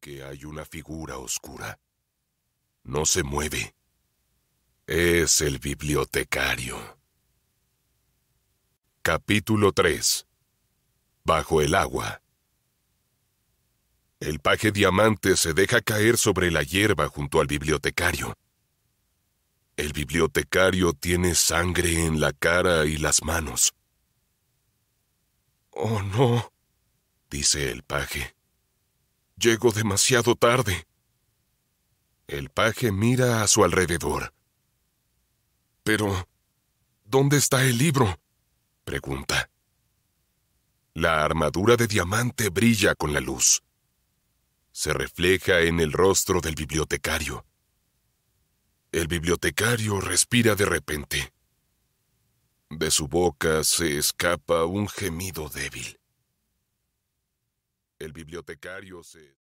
que hay una figura oscura. No se mueve. Es el bibliotecario. Capítulo 3. Bajo el agua. El paje diamante se deja caer sobre la hierba junto al bibliotecario. El bibliotecario tiene sangre en la cara y las manos. Oh, no, dice el paje. Llego demasiado tarde. El paje mira a su alrededor. Pero, ¿dónde está el libro? pregunta. La armadura de diamante brilla con la luz. Se refleja en el rostro del bibliotecario. El bibliotecario respira de repente. De su boca se escapa un gemido débil. El bibliotecario se...